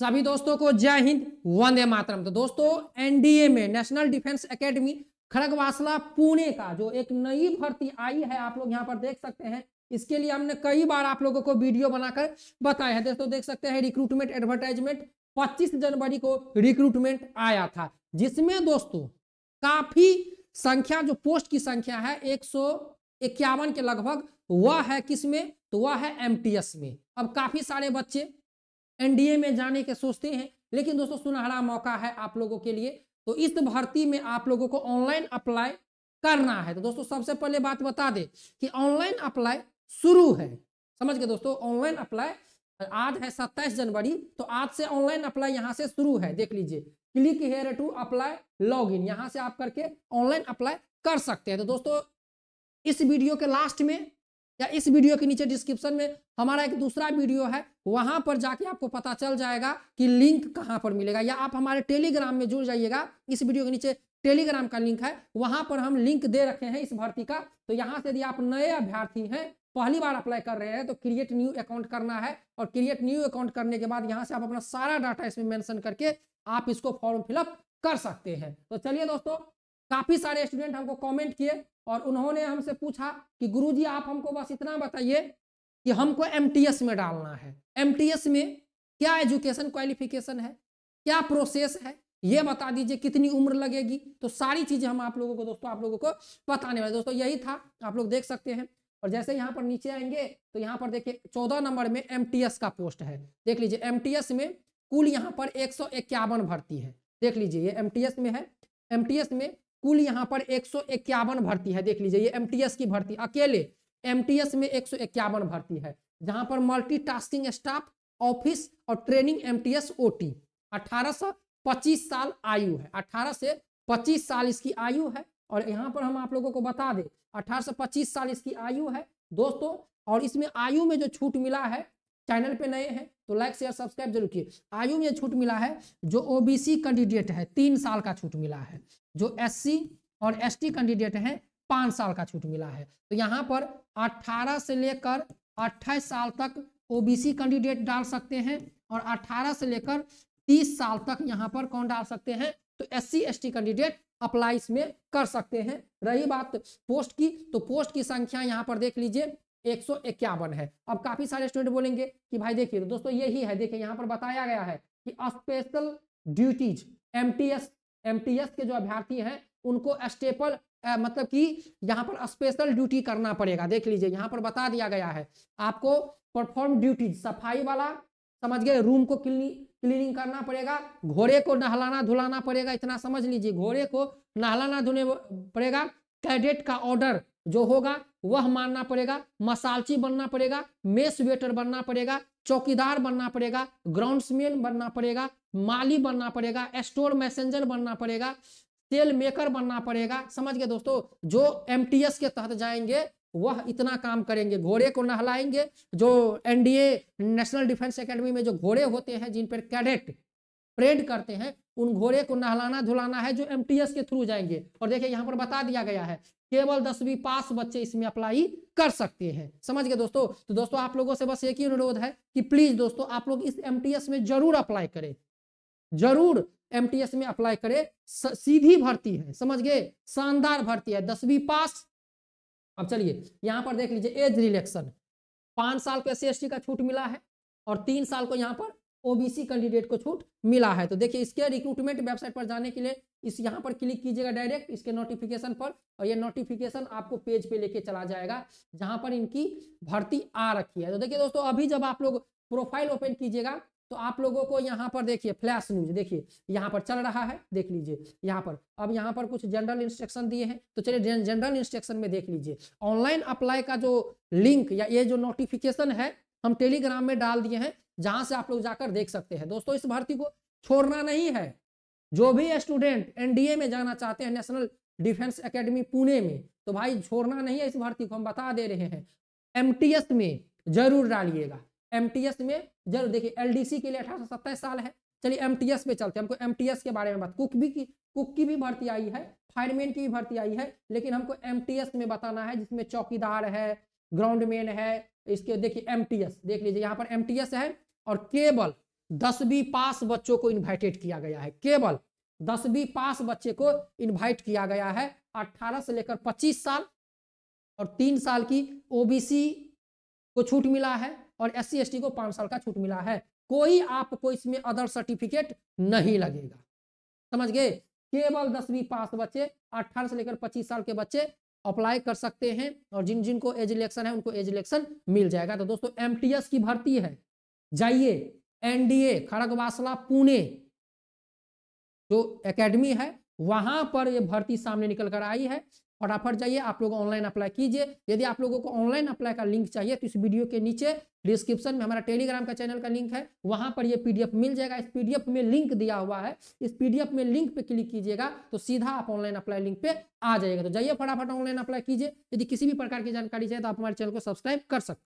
सभी दोस्तों को जय हिंद वंदे मातरम तो दोस्तों एनडीए में national defence academy Khadakwasla Pune का जो एक नई भर्ती आई है आप लोग यहाँ पर देख सकते हैं इसके लिए हमने कई बार आप लोगों को वीडियो बनाकर बताया है दोस्तों देख सकते हैं रिक्रूटमेंट एडवर्टाइजमेंट 25 जनवरी को रिक्रूटमेंट आया था जिसमें दोस्तों काफी संख्या जो पोस्ट की संख्या है एक इक्यावन के लगभग वह है किसमें तो वह है एम में अब काफी सारे बच्चे एनडीए में जाने के सोचते हैं लेकिन दोस्तों सुनहरा मौका है आप लोगों के लिए तो इस भर्ती में आप लोगों को ऑनलाइन अप्लाई करना है तो दोस्तों सबसे पहले बात बता दे कि ऑनलाइन अप्लाई शुरू है समझ गए दोस्तों ऑनलाइन अप्लाई आज है सत्ताईस जनवरी तो आज से ऑनलाइन अप्लाई यहाँ से शुरू है देख लीजिए click here to apply log in यहाँ से आप करके ऑनलाइन अप्लाई कर सकते हैं तो दोस्तों इस वीडियो के लास्ट में या इस वीडियो के नीचे डिस्क्रिप्शन में हमारा एक दूसरा वीडियो है वहां पर जाके आपको पता चल जाएगा कि लिंक कहां पर मिलेगा या आप हमारे टेलीग्राम में जुड़ जाइएगा इस वीडियो के नीचे टेलीग्राम का लिंक है वहां पर हम लिंक दे रखे हैं इस भर्ती का तो यहाँ से यदि आप नए अभ्यर्थी हैं पहली बार अप्लाई कर रहे हैं तो क्रिएट न्यू अकाउंट करना है और क्रिएट न्यू अकाउंट करने के बाद यहाँ से आप अपना सारा डाटा इसमें मेंशन करके आप इसको फॉर्म फिलअप कर सकते हैं तो चलिए दोस्तों काफ़ी सारे स्टूडेंट हमको कमेंट किए और उन्होंने हमसे पूछा कि गुरुजी आप हमको बस इतना बताइए कि हमको एमटीएस में डालना है एमटीएस में क्या एजुकेशन क्वालिफिकेशन है क्या प्रोसेस है ये बता दीजिए कितनी उम्र लगेगी तो सारी चीज़ें हम आप लोगों को दोस्तों आप लोगों को बताने वाले दोस्तों यही था आप लोग देख सकते हैं और जैसे यहाँ पर नीचे आएंगे तो यहाँ पर देखिए चौदह नंबर में एम का पोस्ट है देख लीजिए एम में कुल यहाँ पर एक भर्ती है देख लीजिए ये एम में है एम में कुल यहाँ पर एक भर्ती है देख लीजिए ये एम की भर्ती अकेले एम में एक भर्ती है जहां पर मल्टीटास्किंग स्टाफ ऑफिस और training M T O T अठारह से पच्चीस साल आयु है अठारह से पच्चीस साल इसकी आयु है और यहाँ पर हम आप लोगों को बता दें अठारह से पच्चीस साल इसकी आयु है दोस्तों और इसमें आयु में जो छूट मिला है चैनल पे नए हैं तो लाइक शेयर सब्सक्राइब जरूर किए आयु में छूट मिला है जो ओबीसी कैंडिडेट है तीन साल का छूट मिला है जो एससी और एसटी कैंडिडेट है पाँच साल का छूट मिला है तो यहाँ पर 18 से लेकर 28 साल तक ओबीसी कैंडिडेट डाल सकते हैं और 18 से लेकर 30 साल तक यहाँ पर कौन डाल सकते हैं तो एस सी कैंडिडेट अप्लाई इसमें कर सकते हैं रही बात पोस्ट की तो पोस्ट की संख्या यहाँ पर देख लीजिए एक है अब काफी सारे स्टूडेंट बोलेंगे कि भाई देखिए तो दोस्तों यही है देखिए यहाँ पर बताया गया है कि स्पेशल ड्यूटीज एमटीएस एमटीएस के जो अभ्यर्थी हैं उनको स्टेपल मतलब कि यहाँ पर स्पेशल ड्यूटी करना पड़ेगा देख लीजिए यहाँ पर बता दिया गया है आपको परफॉर्म ड्यूटी सफाई वाला समझ गए रूम को क्लीनिंग करना पड़ेगा घोड़े को नहलाना धुलाना पड़ेगा इतना समझ लीजिए घोड़े को नहलाना धुने पड़ेगा कैडेट का ऑर्डर जो होगा वह मानना पड़ेगा मसालची बनना पड़ेगा मेस वेटर बनना पड़ेगा चौकीदार बनना पड़ेगा ग्राउंडसमैन बनना पड़ेगा माली बनना पड़ेगा स्टोर मैसेंजर बनना पड़ेगा सेल मेकर बनना पड़ेगा समझ गए दोस्तों जो एमटीएस के तहत जाएंगे वह इतना काम करेंगे घोड़े को नहलाएंगे जो एनडीए नेशनल डिफेंस एकेडमी में जो घोड़े होते हैं जिन पर कैडेट ट्रेंड करते हैं उन घोड़े को नहलाना धुलाना है जो एमटीएस के थ्रू जाएंगे और देखिए यहाँ पर बता दिया गया है केवल दसवीं पास बच्चे इसमें अप्लाई कर सकते हैं समझ गए दोस्तों तो दोस्तों आप लोगों से बस एक ही अनुरोध है कि प्लीज दोस्तों आप लोग इस एमटीएस में जरूर अप्लाई करें जरूर एमटीएस में अप्लाई करें सीधी भर्ती है समझ गए शानदार भर्ती है दसवीं पास अब चलिए यहाँ पर देख लीजिए एज रिलेक्शन पांच साल को एस का छूट मिला है और तीन साल को यहाँ पर ओबीसी कैंडिडेट को छूट मिला है तो देखिए इसके रिक्रूटमेंट वेबसाइट पर जाने के लिए इस यहाँ पर क्लिक कीजिएगा डायरेक्ट इसके नोटिफिकेशन पर और ये नोटिफिकेशन आपको पेज पे लेके चला जाएगा जहाँ पर इनकी भर्ती आ रखी है तो देखिए दोस्तों अभी जब आप लोग प्रोफाइल ओपन कीजिएगा तो आप लोगों को यहाँ पर देखिए फ्लैश न्यूज देखिए यहाँ पर चल रहा है देख लीजिए यहाँ पर अब यहाँ पर कुछ जनरल इंस्ट्रक्शन दिए हैं तो चलिए जनरल इंस्ट्रक्शन में देख लीजिए ऑनलाइन अप्लाई का जो लिंक या ये जो नोटिफिकेशन है हम टेलीग्राम में डाल दिए हैं जहां से आप लोग जाकर देख सकते हैं दोस्तों इस भर्ती को छोड़ना नहीं है जो भी स्टूडेंट एनडीए में जाना चाहते हैं नेशनल डिफेंस एकेडमी पुणे में तो भाई छोड़ना नहीं है इस भर्ती को हम बता दे रहे हैं एमटीएस में जरूर डालिएगा एमटीएस में जरूर देखिए एलडीसी के लिए अठारह सत्ताईस साल है चलिए एमटीएस पे चलते हैं हमको एमटीएस के बारे में बात कुक भी की कुक की भी भर्ती आई है फायरमैन की भी भर्ती आई है लेकिन हमको एमटीएस में बताना है जिसमें चौकीदार है ग्राउंडमैन है इसके देखिए एम देख लीजिए यहाँ पर एम है और केवल दसवीं पास बच्चों को इन्वाइटेड किया गया है केवल दसवीं पास बच्चे को इन्वाइट किया गया है अट्ठारह से लेकर पच्चीस साल और तीन साल की ओबीसी को छूट मिला है और एस सी को पांच साल का छूट मिला है कोई आपको इसमें अदर सर्टिफिकेट नहीं लगेगा समझ गए केवल दसवीं पास बच्चे अट्ठारह से लेकर पच्चीस साल के बच्चे अप्लाई कर सकते हैं और जिन जिनको एज इलेक्शन है उनको एज इलेक्शन मिल जाएगा तो दोस्तों एम की भर्ती है जाइए एनडीए खड़गवासला पुणे जो एकेडमी है वहां पर ये भर्ती सामने निकल कर आई है फटाफट जाइए आप लोग ऑनलाइन अप्लाई कीजिए यदि आप लोगों को ऑनलाइन अप्लाई का लिंक चाहिए तो इस वीडियो के नीचे डिस्क्रिप्शन में हमारा टेलीग्राम का चैनल का लिंक है वहां पर ये पीडीएफ मिल जाएगा इस पीडीएफ में लिंक दिया हुआ है इस पीडीएफ में लिंक पे क्लिक कीजिएगा तो सीधा आप ऑनलाइन अप्लाई लिंक पे आ जाएगा तो जाइए फटाफट ऑनलाइन अप्लाई कीजिए यदि किसी भी प्रकार की जानकारी चाहिए तो आप हमारे चैनल को सब्सक्राइब कर सकते